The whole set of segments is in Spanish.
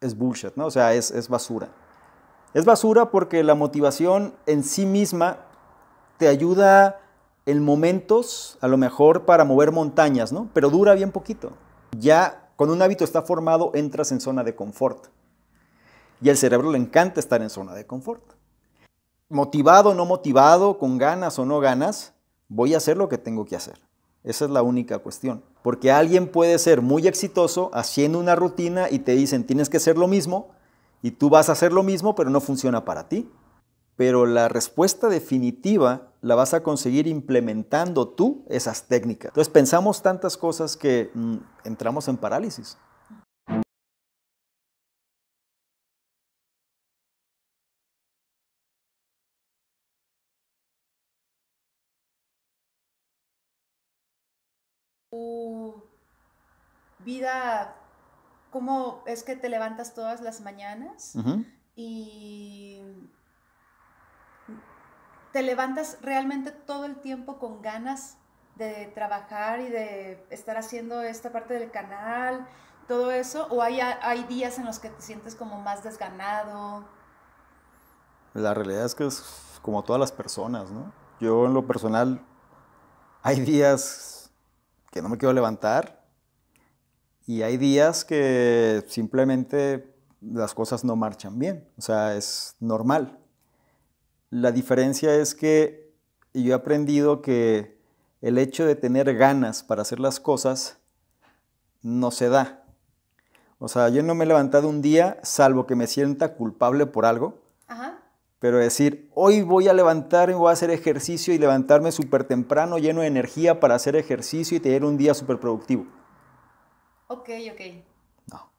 es bullshit, ¿no? O sea, es, basura. Es basura porque la motivación en sí misma te ayuda en momentos, a lo mejor para mover montañas, ¿no? Pero dura bien poquito. Ya con un hábito está formado, entras en zona de confort. Y al cerebro le encanta estar en zona de confort. Motivado o no motivado, con ganas o no ganas, voy a hacer lo que tengo que hacer. Esa es la única cuestión. Porque alguien puede ser muy exitoso haciendo una rutina y te dicen tienes que hacer lo mismo y tú vas a hacer lo mismo, pero no funciona para ti. Pero la respuesta definitiva la vas a conseguir implementando tú esas técnicas. Entonces pensamos tantas cosas que mm, entramos en parálisis. cómo es que te levantas todas las mañanas y te levantas realmente todo el tiempo con ganas de trabajar y de estar haciendo esta parte del canal, todo eso, o hay, hay días en los que te sientes como más desganado. La realidad es que es como todas las personas, ¿no? Yo en lo personal, hay días que no me quiero levantar, y hay días que simplemente las cosas no marchan bien, o sea, es normal. La diferencia es que yo he aprendido que el hecho de tener ganas para hacer las cosas no se da. O sea, yo no me he levantado un día salvo que me sienta culpable por algo. Pero decir, hoy voy a levantar y voy a hacer ejercicio y levantarme súper temprano, lleno de energía para hacer ejercicio y tener un día súper productivo. Ok, ok. No. O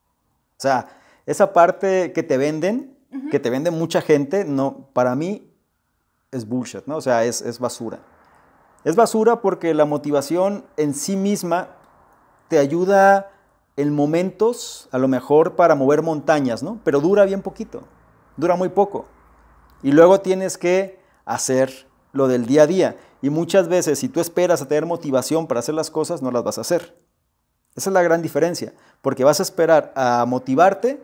sea, esa parte que te venden, que te vende mucha gente, no, para mí es bullshit, ¿no? O sea, es, es basura. Es basura porque la motivación en sí misma te ayuda en momentos, a lo mejor para mover montañas, ¿no? Pero dura bien poquito, dura muy poco. Y luego tienes que hacer lo del día a día. Y muchas veces, si tú esperas a tener motivación para hacer las cosas, no las vas a hacer. Esa es la gran diferencia, porque vas a esperar a motivarte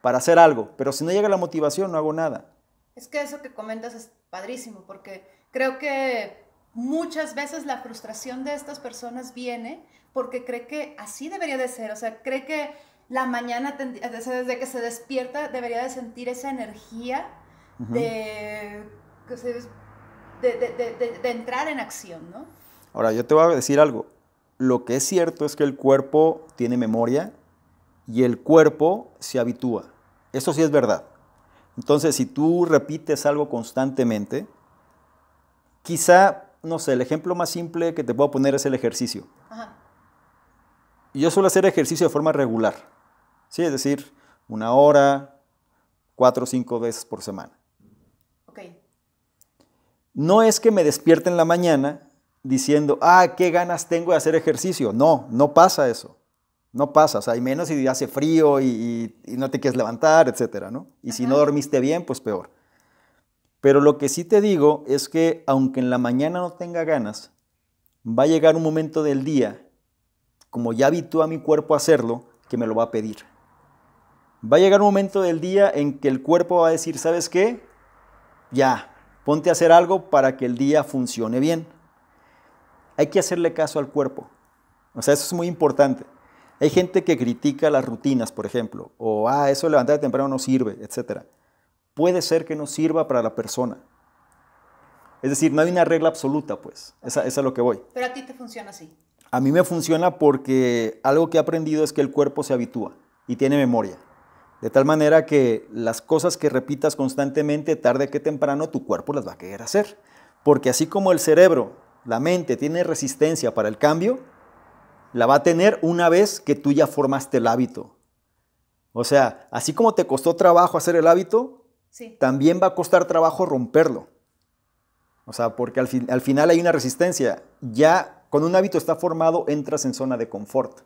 para hacer algo, pero si no llega la motivación no hago nada. Es que eso que comentas es padrísimo, porque creo que muchas veces la frustración de estas personas viene porque cree que así debería de ser, o sea, cree que la mañana, desde que se despierta, debería de sentir esa energía de, de, de, de entrar en acción, ¿no? Ahora, yo te voy a decir algo, lo que es cierto es que el cuerpo tiene memoria y el cuerpo se habitúa. Eso sí es verdad. Entonces, si tú repites algo constantemente, quizá, no sé, el ejemplo más simple que te puedo poner es el ejercicio. Ajá. Yo suelo hacer ejercicio de forma regular, ¿sí? es decir, una hora, cuatro o cinco veces por semana. No es que me despierte en la mañana diciendo, ah, qué ganas tengo de hacer ejercicio. No, no pasa eso. No pasa, o sea, y menos si hace frío y, no te quieres levantar, etcétera, ¿no? Y si no dormiste bien, pues peor. Pero lo que sí te digo es que aunque en la mañana no tenga ganas, va a llegar un momento del día, como ya habitúa a mi cuerpo a hacerlo, que me lo va a pedir. Va a llegar un momento del día en que el cuerpo va a decir, ¿sabes qué? Ya, ponte a hacer algo para que el día funcione bien hay que hacerle caso al cuerpo. O sea, eso es muy importante. Hay gente que critica las rutinas, por ejemplo, o, ah, eso de levantar de temprano no sirve, etc. Puede ser que no sirva para la persona. Es decir, no hay una regla absoluta, pues. Esa, esa es lo que voy. Pero a ti te funciona así. A mí me funciona porque algo que he aprendido es que el cuerpo se habitúa y tiene memoria. De tal manera que las cosas que repitas constantemente, tarde que temprano, tu cuerpo las va a querer hacer. Porque así como el cerebro la mente tiene resistencia para el cambio, la va a tener una vez que tú ya formaste el hábito. O sea, así como te costó trabajo hacer el hábito, también va a costar trabajo romperlo. O sea, porque al, al, final hay una resistencia. Ya con un hábito está formado, entras en zona de confort.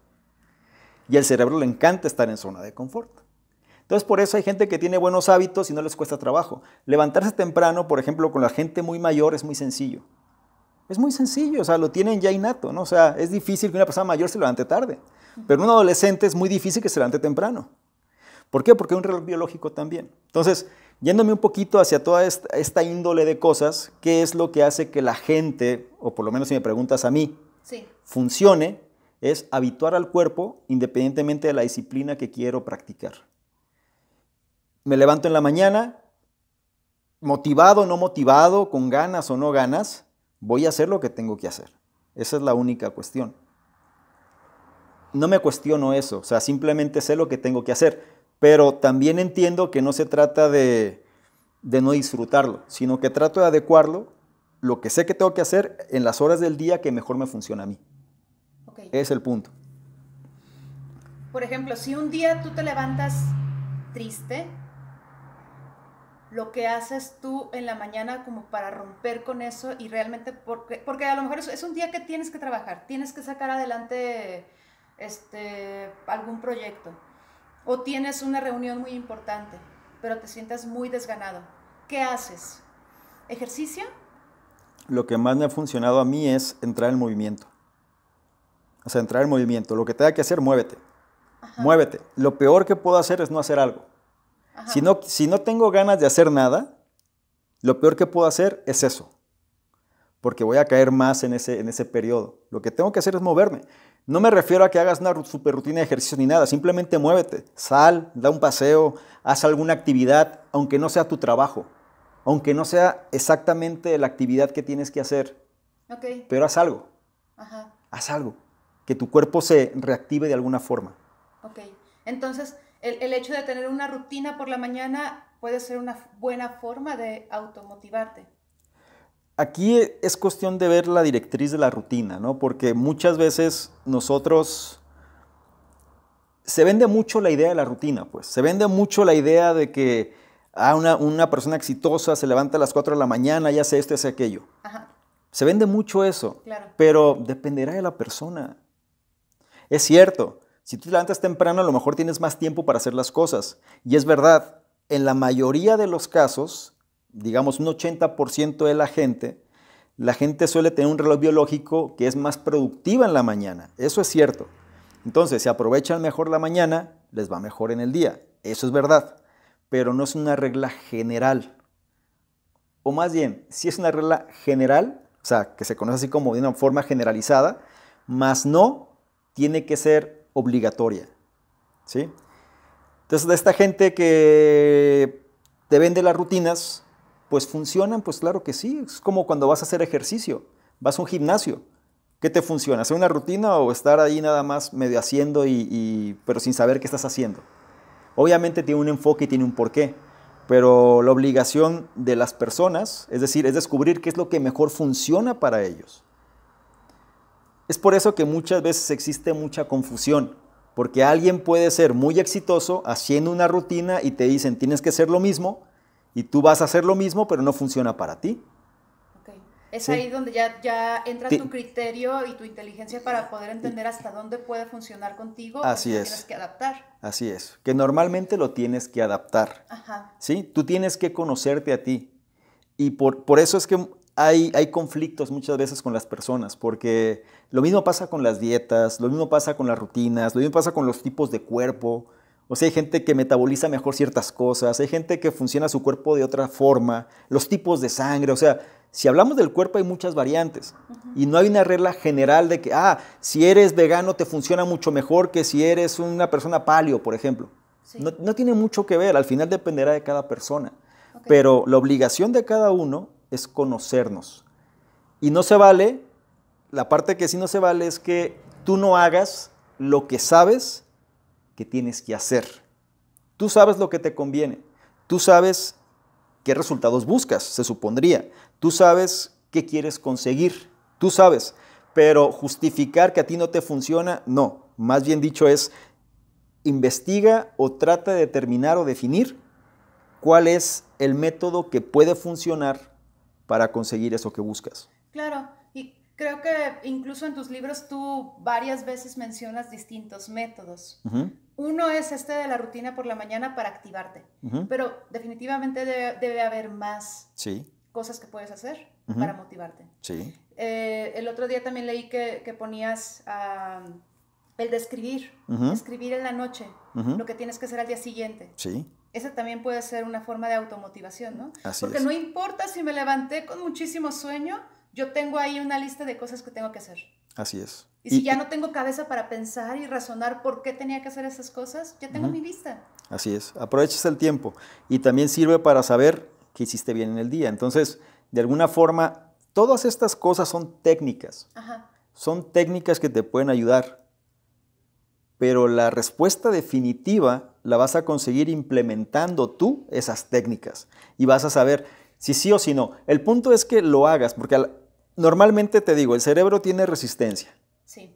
Y al cerebro le encanta estar en zona de confort. Entonces, por eso hay gente que tiene buenos hábitos y no les cuesta trabajo. Levantarse temprano, por ejemplo, con la gente muy mayor es muy sencillo. Es muy sencillo, o sea, lo tienen ya innato, ¿no? O sea, es difícil que una persona mayor se levante tarde, pero un adolescente es muy difícil que se levante temprano. ¿Por qué? Porque hay un reloj biológico también. Entonces, yéndome un poquito hacia toda esta, índole de cosas, ¿qué es lo que hace que la gente, o por lo menos si me preguntas a mí, funcione? Es habituar al cuerpo independientemente de la disciplina que quiero practicar. Me levanto en la mañana, motivado o no motivado, con ganas o no ganas, Voy a hacer lo que tengo que hacer. Esa es la única cuestión. No me cuestiono eso, o sea, simplemente sé lo que tengo que hacer, pero también entiendo que no se trata de, no disfrutarlo, sino que trato de adecuarlo lo que sé que tengo que hacer en las horas del día que mejor me funciona a mí. Es el punto. Por ejemplo, si un día tú te levantas triste, lo que haces tú en la mañana como para romper con eso y realmente, porque, porque a lo mejor es, un día que tienes que trabajar, tienes que sacar adelante este, algún proyecto o tienes una reunión muy importante, pero te sientas muy desganado. ¿Qué haces? ¿Ejercicio? Lo que más me ha funcionado a mí es entrar en movimiento. O sea, entrar en movimiento. Lo que tenga que hacer, muévete. Muévete. Lo peor que puedo hacer es no hacer algo. Si no, tengo ganas de hacer nada, lo peor que puedo hacer es eso, porque voy a caer más en ese, en ese periodo. Lo que tengo que hacer es moverme. No me refiero a que hagas una super rutina de ejercicio ni nada, simplemente muévete, sal, da un paseo, haz alguna actividad, aunque no sea tu trabajo, aunque no sea exactamente la actividad que tienes que hacer. Pero haz algo. Haz algo. Que tu cuerpo se reactive de alguna forma. Ok. Entonces, el, hecho de tener una rutina por la mañana puede ser una buena forma de automotivarte. Aquí e, es cuestión de ver la directriz de la rutina, ¿no? Porque muchas veces nosotros se vende mucho la idea de la rutina, pues. Se vende mucho la idea de que ah, a una, persona exitosa se levanta a las 4 de la mañana y hace esto y hace aquello. Se vende mucho eso, pero dependerá de la persona. Es cierto, si tú te levantas temprano, a lo mejor tienes más tiempo para hacer las cosas. Y es verdad, en la mayoría de los casos, digamos un 80% de la gente, la gente suele tener un reloj biológico que es más productiva en la mañana. Eso es cierto. Entonces, si aprovechan mejor la mañana, les va mejor en el día. Eso es verdad. Pero no es una regla general. O más bien, si es una regla general, o sea, que se conoce así como de una forma generalizada, más no tiene que ser obligatoria. ¿sí? Entonces, de esta gente que te vende las rutinas, pues funcionan, pues claro que sí. Es como cuando vas a hacer ejercicio, vas a un gimnasio. ¿Qué te funciona? ¿Hacer una rutina o estar ahí nada más medio haciendo, y, pero sin saber qué estás haciendo? Obviamente tiene un enfoque y tiene un porqué, pero la obligación de las personas, es decir, es descubrir qué es lo que mejor funciona para ellos. Es por eso que muchas veces existe mucha confusión, porque alguien puede ser muy exitoso haciendo una rutina y te dicen tienes que hacer lo mismo y tú vas a hacer lo mismo, pero no funciona para ti. Es ahí donde ya, ya entra tu criterio y tu inteligencia para poder entender hasta dónde puede funcionar contigo. Así es. Tienes que adaptar. Así es. Que normalmente lo tienes que adaptar. Ajá. ¿sí? Tú tienes que conocerte a ti. Y por, por eso es que hay, conflictos muchas veces con las personas, porque lo mismo pasa con las dietas, lo mismo pasa con las rutinas, lo mismo pasa con los tipos de cuerpo. O sea, hay gente que metaboliza mejor ciertas cosas, hay gente que funciona su cuerpo de otra forma, los tipos de sangre, o sea, si hablamos del cuerpo hay muchas variantes y no hay una regla general de que, ah, si eres vegano te funciona mucho mejor que si eres una persona palio, por ejemplo. No, tiene mucho que ver, al final dependerá de cada persona. Pero la obligación de cada uno es conocernos. Y no se vale, la parte que sí no se vale es que tú no hagas lo que sabes que tienes que hacer. Tú sabes lo que te conviene. Tú sabes qué resultados buscas, se supondría. Tú sabes qué quieres conseguir. Tú sabes. Pero justificar que a ti no te funciona, no. Más bien dicho es, investiga o trata de determinar o definir cuál es el método que puede funcionar para conseguir eso que buscas. Claro, y creo que incluso en tus libros tú varias veces mencionas distintos métodos. Uno es este de la rutina por la mañana para activarte, pero definitivamente debe, haber más cosas que puedes hacer para motivarte. Sí. Eh, el otro día también leí que, ponías el de escribir, escribir en la noche, lo que tienes que hacer al día siguiente. Sí esa también puede ser una forma de automotivación, ¿no? Porque no importa si me levanté con muchísimo sueño, yo tengo ahí una lista de cosas que tengo que hacer. Así es. Y si ya no tengo cabeza para pensar y razonar por qué tenía que hacer esas cosas, ya tengo mi lista. Así es. Aprovechas el tiempo y también sirve para saber que hiciste bien en el día. Entonces, de alguna forma, todas estas cosas son técnicas. Ajá. Son técnicas que te pueden ayudar. Pero la respuesta definitiva la vas a conseguir implementando tú esas técnicas y vas a saber si sí o si no. El punto es que lo hagas, porque normalmente te digo, el cerebro tiene resistencia.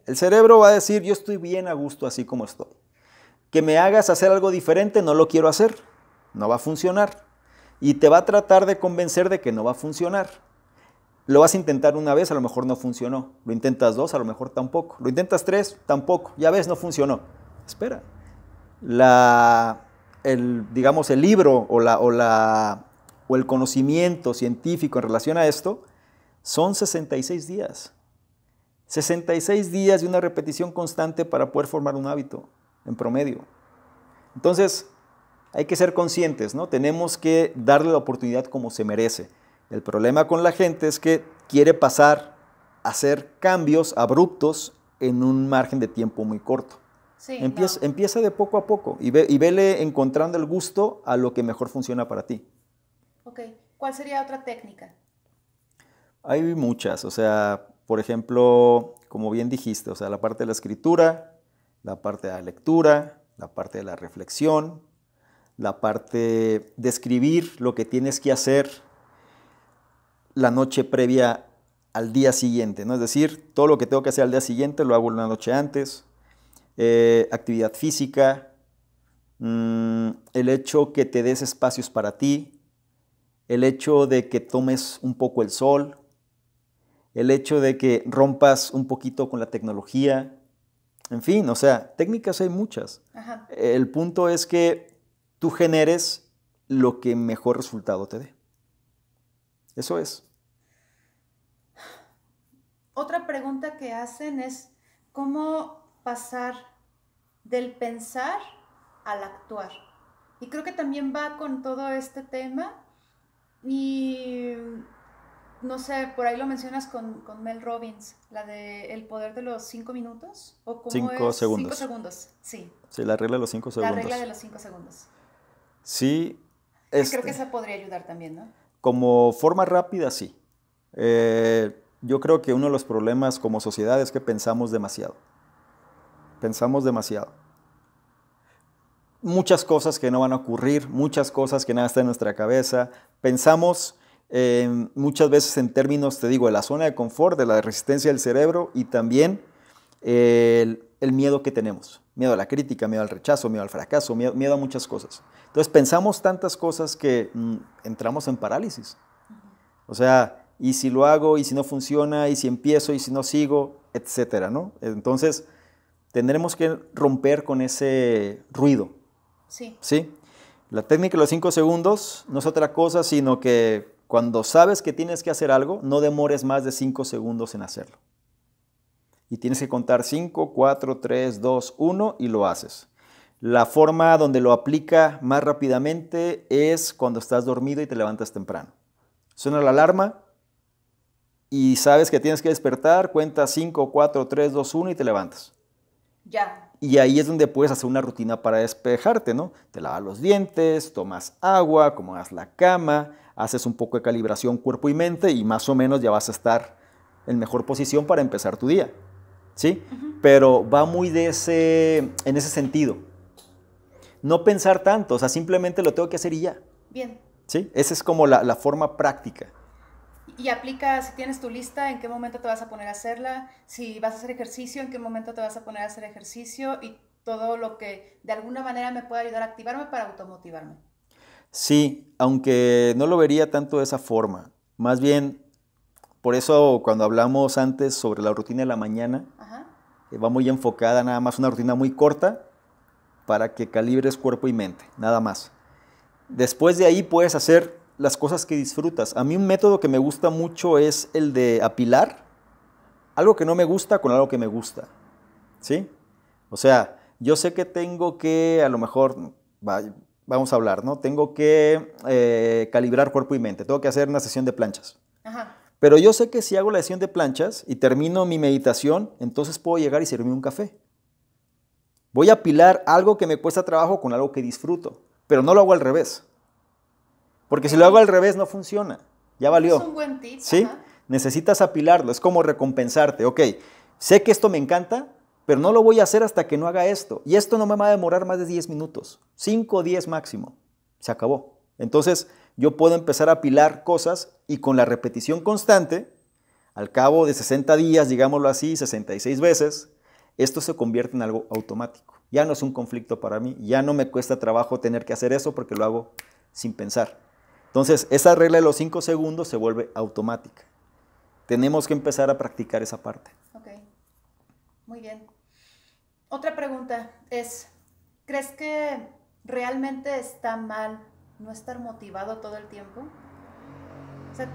El cerebro va a decir, yo estoy bien a gusto así como estoy. Que me hagas hacer algo diferente, no lo quiero hacer. No va a funcionar. Y te va a tratar de convencer de que no va a funcionar. Lo vas a intentar una vez, a lo mejor no funcionó. Lo intentas dos, a lo mejor tampoco. Lo intentas tres, tampoco. Ya ves, no funcionó. Espera, la, el, digamos, el libro o, la, o, o el conocimiento científico en relación a esto son 66 días. 66 días de una repetición constante para poder formar un hábito en promedio. Entonces, hay que ser conscientes, ¿no? Tenemos que darle la oportunidad como se merece. El problema con la gente es que quiere pasar a hacer cambios abruptos en un margen de tiempo muy corto empieza, empieza, de poco a poco y, ve, y vele encontrando el gusto a lo que mejor funciona para ti. Ok, ¿cuál sería otra técnica? Hay muchas, o sea, por ejemplo, como bien dijiste, o sea, la parte de la escritura, la parte de la lectura, la parte de la reflexión, la parte de escribir lo que tienes que hacer la noche previa al día siguiente, ¿no? Es decir, todo lo que tengo que hacer al día siguiente lo hago una noche antes, eh, actividad física, mm, el hecho que te des espacios para ti, el hecho de que tomes un poco el sol, el hecho de que rompas un poquito con la tecnología, en fin, o sea, técnicas hay muchas. El punto es que tú generes lo que mejor resultado te dé. Eso es. Otra pregunta que hacen es, ¿cómo pasar del pensar al actuar. Y creo que también va con todo este tema y no sé, por ahí lo mencionas con, con Mel Robbins, la de el poder de los cinco minutos o cinco segundos. Cinco segundos, sí. Sí, la regla de los cinco segundos. La regla de los cinco segundos. Sí. creo este, que esa podría ayudar también, ¿no? Como forma rápida, sí. Eh, yo creo que uno de los problemas como sociedad es que pensamos demasiado pensamos demasiado. Muchas cosas que no van a ocurrir, muchas cosas que nada está en nuestra cabeza. Pensamos eh, muchas veces en términos, te digo, de la zona de confort, de la resistencia del cerebro y también eh, el, miedo que tenemos. Miedo a la crítica, miedo al rechazo, miedo al fracaso, miedo, a muchas cosas. Entonces pensamos tantas cosas que mm, entramos en parálisis. O sea, y si lo hago, y si no funciona, y si empiezo, y si no sigo, etcétera, ¿no? Entonces, tendremos que romper con ese ruido. Sí. ¿Sí? La técnica de los cinco segundos no es otra cosa, sino que cuando sabes que tienes que hacer algo, no demores más de cinco segundos en hacerlo. Y tienes que contar cinco, cuatro, tres, dos, uno, y lo haces. La forma donde lo aplica más rápidamente es cuando estás dormido y te levantas temprano. Suena la alarma y sabes que tienes que despertar, Cuenta 5, 4, 3, 2, 1 y te levantas. Ya. Y ahí es donde puedes hacer una rutina para despejarte, ¿no? Te lavas los dientes, tomas agua, acomodas la cama, haces un poco de calibración cuerpo y mente y más o menos ya vas a estar en mejor posición para empezar tu día, ¿sí? Pero va muy de ese, en ese sentido. No pensar tanto, o sea, simplemente lo tengo que hacer y ya. Bien. ¿Sí? Esa es como la forma práctica. Y aplica si tienes tu lista, en qué momento te vas a poner a hacerla, si vas a hacer ejercicio, en qué momento te vas a poner a hacer ejercicio y todo lo que de alguna manera me pueda ayudar a activarme para automotivarme. Sí, aunque no lo vería tanto de esa forma. Más bien, por eso cuando hablamos antes sobre la rutina de la mañana, eh, va muy enfocada nada más una rutina muy corta para que calibres cuerpo y mente, nada más. Después de ahí puedes hacer las cosas que disfrutas. A mí un método que me gusta mucho es el de apilar algo que no me gusta con algo que me gusta. ¿Sí? O sea, yo sé que tengo que, a lo mejor, vamos a hablar, ¿no? Tengo que eh, calibrar cuerpo y mente, tengo que hacer una sesión de planchas. Pero yo sé que si hago la sesión de planchas y termino mi meditación, entonces puedo llegar y servirme un café. Voy a apilar algo que me cuesta trabajo con algo que disfruto, pero no lo hago al revés. Porque si lo hago al revés no funciona, ya valió. Es un buen tip. Sí, necesitas apilarlo, es como recompensarte, ok, sé que esto me encanta, pero no lo voy a hacer hasta que no haga esto. Y esto no me va a demorar más de 10 minutos, 5 o 10 máximo, se acabó. Entonces yo puedo empezar a apilar cosas y con la repetición constante, al cabo de 60 días, digámoslo así, 66 veces, esto se convierte en algo automático. Ya no es un conflicto para mí, ya no me cuesta trabajo tener que hacer eso porque lo hago sin pensar. Entonces, esa regla de los cinco segundos se vuelve automática. Tenemos que empezar a practicar esa parte. Ok, muy bien. Otra pregunta es, ¿crees que realmente está mal no estar motivado todo el tiempo? O sea,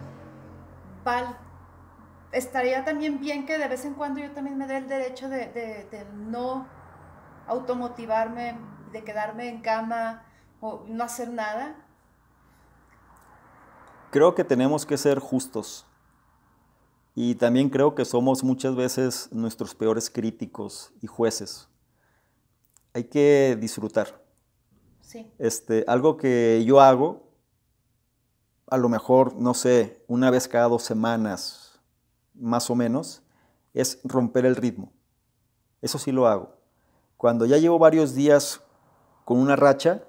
estaría también bien que de vez en cuando yo también me dé el derecho de, de no automotivarme, de quedarme en cama o no hacer nada creo que tenemos que ser justos. Y también creo que somos muchas veces nuestros peores críticos y jueces. Hay que disfrutar. Sí. Este, algo que yo hago, a lo mejor, no sé, una vez cada dos semanas, más o menos, es romper el ritmo. Eso sí lo hago. Cuando ya llevo varios días con una racha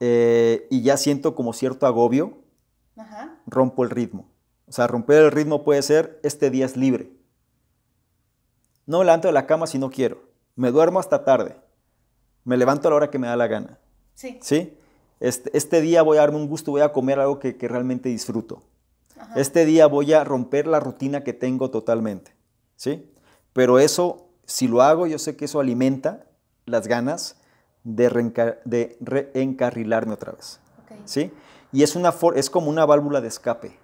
eh, y ya siento como cierto agobio, rompo el ritmo. O sea, romper el ritmo puede ser, este día es libre. No me levanto de la cama si no quiero. Me duermo hasta tarde. Me levanto a la hora que me da la gana. Sí. ¿Sí? Este, este día voy a darme un gusto, voy a comer algo que, realmente disfruto. Este día voy a romper la rutina que tengo totalmente. ¿Sí? Pero eso, si lo hago, yo sé que eso alimenta las ganas de, reencarrilarme otra vez. ¿Sí? y es, una es como una válvula de escape.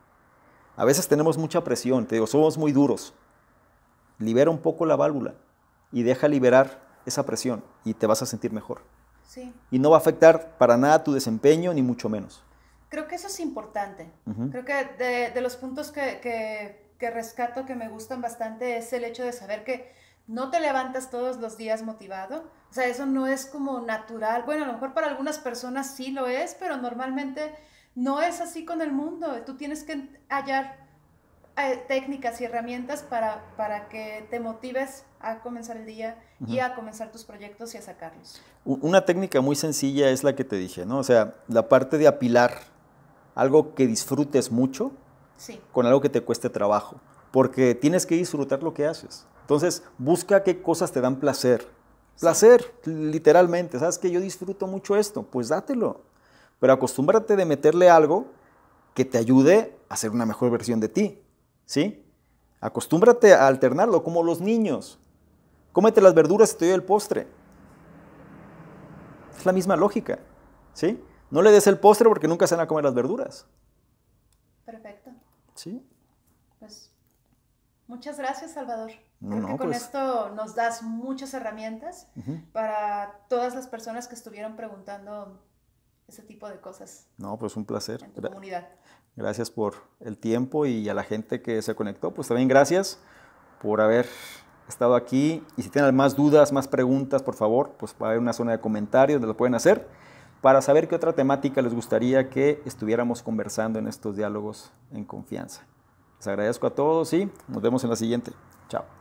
A veces tenemos mucha presión, te digo, somos muy duros. Libera un poco la válvula y deja liberar esa presión y te vas a sentir mejor. Y no va a afectar para nada tu desempeño, ni mucho menos. Creo que eso es importante. Creo que de, los puntos que, que, que, rescato que me gustan bastante es el hecho de saber que no te levantas todos los días motivado. O sea, eso no es como natural. Bueno, a lo mejor para algunas personas sí lo es, pero normalmente no es así con el mundo. Tú tienes que hallar eh, técnicas y herramientas para, que te motives a comenzar el día y a comenzar tus proyectos y a sacarlos. Una técnica muy sencilla es la que te dije, ¿no? O sea, la parte de apilar algo que disfrutes mucho con algo que te cueste trabajo, porque tienes que disfrutar lo que haces. Entonces, busca qué cosas te dan placer. Placer, literalmente. ¿Sabes que yo disfruto mucho esto? Pues dátelo pero acostúmbrate de meterle algo que te ayude a ser una mejor versión de ti, ¿sí? Acostúmbrate a alternarlo, como los niños. Cómete las verduras y te doy el postre. Es la misma lógica, ¿sí? No le des el postre porque nunca se van a comer las verduras. Perfecto. ¿Sí? Pues, muchas gracias, Salvador. Creo que con pues. esto nos das muchas herramientas para todas las personas que estuvieron preguntando ese tipo de cosas. No, pues un placer. En tu comunidad. Gracias por el tiempo y a la gente que se conectó, pues también gracias por haber estado aquí. Y si tienen más dudas, más preguntas, por favor, pues va a haber una zona de comentarios donde lo pueden hacer para saber qué otra temática les gustaría que estuviéramos conversando en estos diálogos en confianza. Les agradezco a todos y nos vemos en la siguiente. Chao.